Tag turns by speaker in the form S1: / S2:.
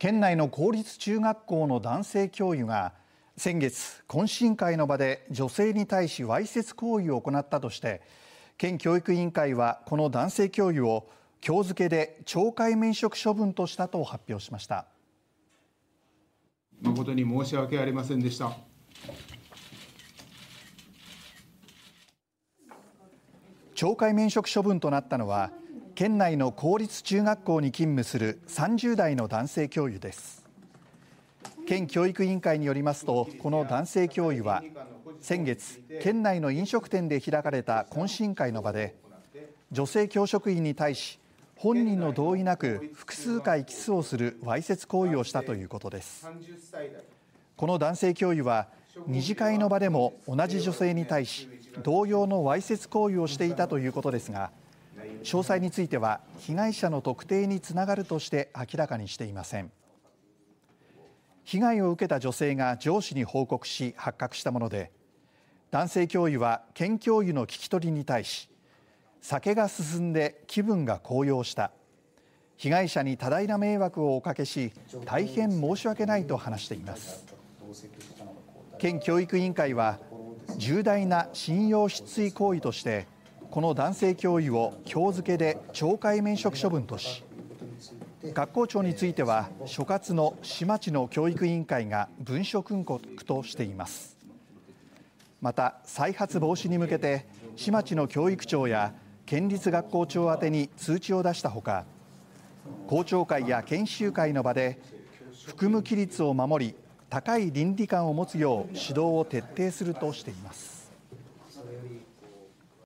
S1: 県内の公立中学校の男性教諭が先月、懇親会の場で女性に対しわいせつ行為を行ったとして県教育委員会はこの男性教諭をきょう付けで懲戒免職処分としたと発表しました誠に申し訳ありませんでした懲戒免職処分となったのは県内の公立中学校に勤務する30代の男性教諭です県教育委員会によりますとこの男性教諭は先月県内の飲食店で開かれた懇親会の場で女性教職員に対し本人の同意なく複数回キスをするわいせつ行為をしたということですこの男性教諭は二次会の場でも同じ女性に対し同様のわいせつ行為をしていたということですが詳細については被害者の特定につながるとして明らかにしていません被害を受けた女性が上司に報告し発覚したもので男性教諭は県教諭の聞き取りに対し酒が進んで気分が高揚した被害者に多大な迷惑をおかけし大変申し訳ないと話しています県教育委員会は重大な信用失墜行為としてこの男性教諭を今日付けで懲戒免職処分とし学校長については所轄の市町の教育委員会が文書訓告としていますまた再発防止に向けて市町の教育長や県立学校長宛に通知を出したほか校長会や研修会の場で含む規律を守り高い倫理観を持つよう指導を徹底するとしています